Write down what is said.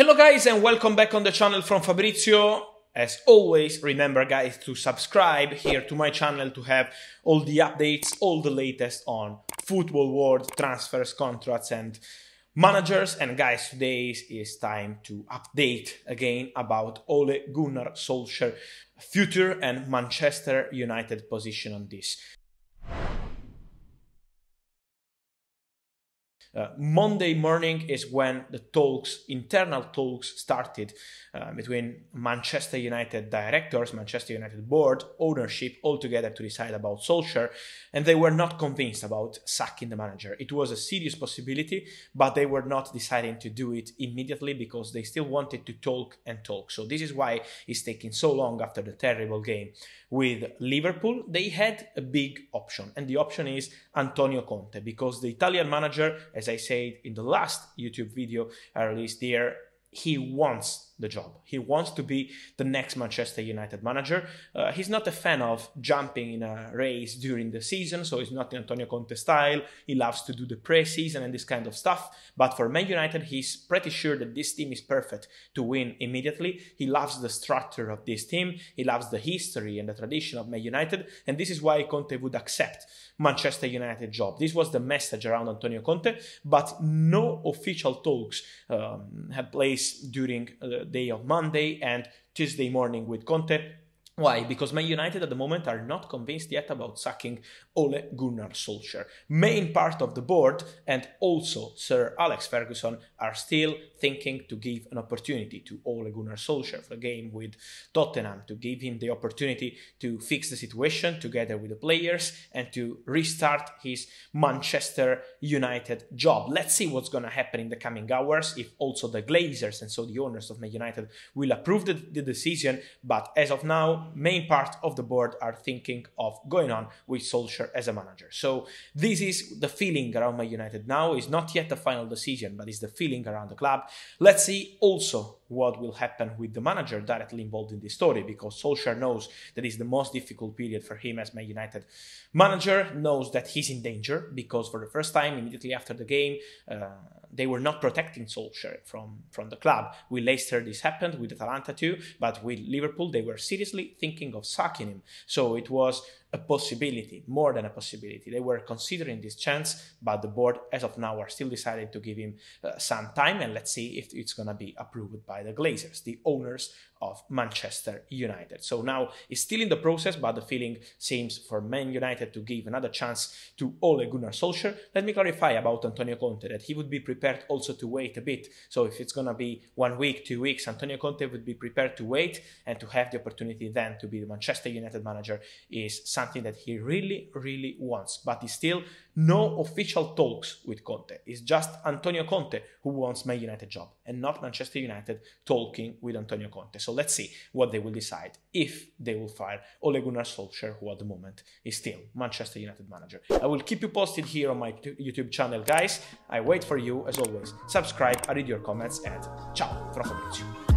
Hello guys and welcome back on the channel from Fabrizio. As always, remember guys to subscribe here to my channel to have all the updates, all the latest on football world, transfers, contracts and managers. And guys, today is time to update again about Ole Gunnar Solskjaer future and Manchester United position on this. Uh, Monday morning is when the talks, internal talks, started uh, between Manchester United directors, Manchester United board, ownership, all together to decide about Solskjaer. And they were not convinced about sacking the manager. It was a serious possibility, but they were not deciding to do it immediately because they still wanted to talk and talk. So this is why it's taking so long after the terrible game with Liverpool. They had a big option, and the option is Antonio Conte because the Italian manager as I said in the last YouTube video I released there, he wants the job. He wants to be the next Manchester United manager. Uh, he's not a fan of jumping in a race during the season, so he's not in Antonio Conte style. He loves to do the pre-season and this kind of stuff. But for Man United, he's pretty sure that this team is perfect to win immediately. He loves the structure of this team. He loves the history and the tradition of Man United, and this is why Conte would accept Manchester United job. This was the message around Antonio Conte, but no official talks um, had place during uh, day of Monday and Tuesday morning with Conte why? Because Man United at the moment are not convinced yet about sacking Ole Gunnar Solskjaer. Main part of the board and also Sir Alex Ferguson are still thinking to give an opportunity to Ole Gunnar Solskjaer for a game with Tottenham, to give him the opportunity to fix the situation together with the players and to restart his Manchester United job. Let's see what's going to happen in the coming hours if also the Glazers and so the owners of Man United will approve the, the decision. But as of now, main part of the board are thinking of going on with Solskjaer as a manager. So this is the feeling around Man United now. It's not yet the final decision, but it's the feeling around the club. Let's see also what will happen with the manager directly involved in this story because Solskjaer knows that is the most difficult period for him as Man United manager, knows that he's in danger because for the first time immediately after the game, uh, they were not protecting Solskjaer from, from the club. With Leicester, this happened, with Atalanta too, but with Liverpool, they were seriously thinking of sacking him. So it was a possibility, more than a possibility. They were considering this chance, but the board, as of now, are still deciding to give him uh, some time and let's see if it's going to be approved by the Glazers, the owners of Manchester United. So now it's still in the process, but the feeling seems for Man United to give another chance to Ole Gunnar Solskjaer. Let me clarify about Antonio Conte that he would be prepared also to wait a bit. So if it's going to be one week, two weeks, Antonio Conte would be prepared to wait and to have the opportunity then to be the Manchester United manager is something that he really, really wants, but still no official talks with Conte. It's just Antonio Conte who wants my United job and not Manchester United talking with Antonio Conte. So let's see what they will decide if they will fire Ole Gunnar Solskjaer, who at the moment is still Manchester United manager. I will keep you posted here on my YouTube channel, guys. I wait for you as always. Subscribe, I read your comments, and ciao from Fabrizio.